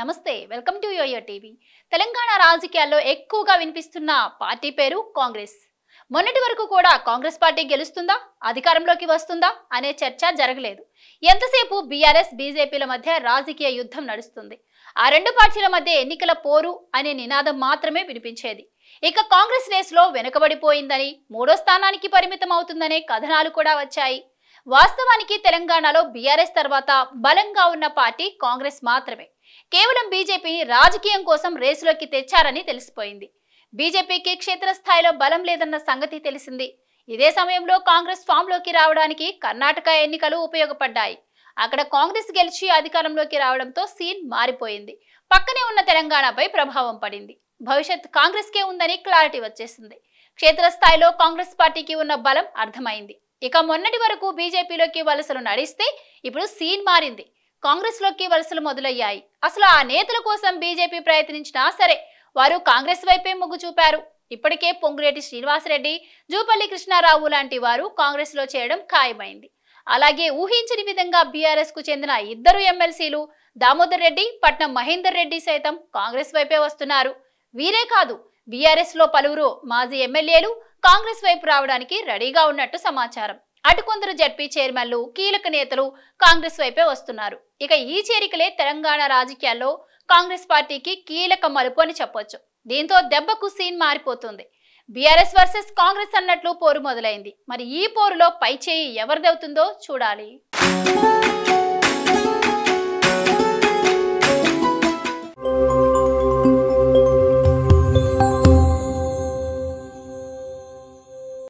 నమస్తే welcome to yoyo TV Telangana రాజకీయాల్లో ఎక్కువగా వినిపిస్తున్న పార్టీ పేరు కాంగ్రెస్ మొన్నటి వరకు కూడా కాంగ్రెస్ పార్టీ గెలుస్తుందా అధికారంలోకి వస్తుందా అనే చర్చ జరగలేదు ఎంతసేపు బీఆర్ఎస్ బీజేపీల మధ్య రాజకీయ యుద్ధం నడుస్తుంది ఆ రెండు పార్టీల మధ్య ఎన్నికల పోరు అనే నినాదం మాత్రమే వినిపించేది ఇక కాంగ్రెస్ రేస్లో వెనుకబడిపోయిందని మూడో స్థానానికి పరిమితం అవుతుందనే కథనాలు కూడా వచ్చాయి వాస్తవానికి తెలంగాణలో బీఆర్ఎస్ తర్వాత బలంగా ఉన్న పార్టీ కాంగ్రెస్ మాత్రమే కేవలం బీజేపీని రాజకీయం కోసం రేసులోకి తెచ్చారని తెలిసిపోయింది బీజేపీకి క్షేత్రస్థాయిలో బలం లేదన్న సంగతి తెలిసింది ఇదే సమయంలో కాంగ్రెస్ ఫామ్లోకి రావడానికి కర్ణాటక ఎన్నికలు ఉపయోగపడ్డాయి అక్కడ కాంగ్రెస్ గెలిచి అధికారంలోకి రావడంతో సీన్ మారిపోయింది పక్కనే ఉన్న తెలంగాణపై ప్రభావం పడింది భవిష్యత్ కాంగ్రెస్కే ఉందని క్లారిటీ వచ్చేసింది క్షేత్రస్థాయిలో కాంగ్రెస్ పార్టీకి ఉన్న బలం అర్థమైంది ఇక మొన్నటి వరకు బీజేపీలోకి వలసలు నడిస్తే ఇప్పుడు సీన్ మారింది కాంగ్రెస్లోకి వలసలు మొదలయ్యాయి అసలు ఆ నేతల కోసం బీజేపీ ప్రయత్నించినా సరే వారు కాంగ్రెస్ వైపే మొగ్గు చూపారు ఇప్పటికే పొంగులేటి శ్రీనివాసరెడ్డి జూపల్లి కృష్ణారావు లాంటి వారు కాంగ్రెస్లో చేయడం ఖాయమైంది అలాగే ఊహించని విధంగా బీఆర్ఎస్ కు చెందిన ఇద్దరు ఎమ్మెల్సీలు దామోదర్ రెడ్డి పట్నం మహేందర్ రెడ్డి సైతం కాంగ్రెస్ వైపే వస్తున్నారు వీరే కాదు బీఆర్ఎస్ లో పలువురు మాజీ ఎమ్మెల్యేలు కాంగ్రెస్ వైపు రావడానికి రెడీగా ఉన్నట్టు సమాచారం అటు కొందరు జడ్పీ చైర్మన్లు కీలక నేతలు కాంగ్రెస్ వైపే వస్తున్నారు ఇక ఈ చేరికలే తెలంగాణ రాజకీయాల్లో కాంగ్రెస్ పార్టీకి కీలక మలుపు అని చెప్పొచ్చు దీంతో దెబ్బకు సీన్ మారిపోతుంది బీఆర్ఎస్ వర్సెస్ కాంగ్రెస్ అన్నట్లు పోరు మొదలైంది మరి ఈ పోరులో పై చేయి ఎవరిదవుతుందో చూడాలి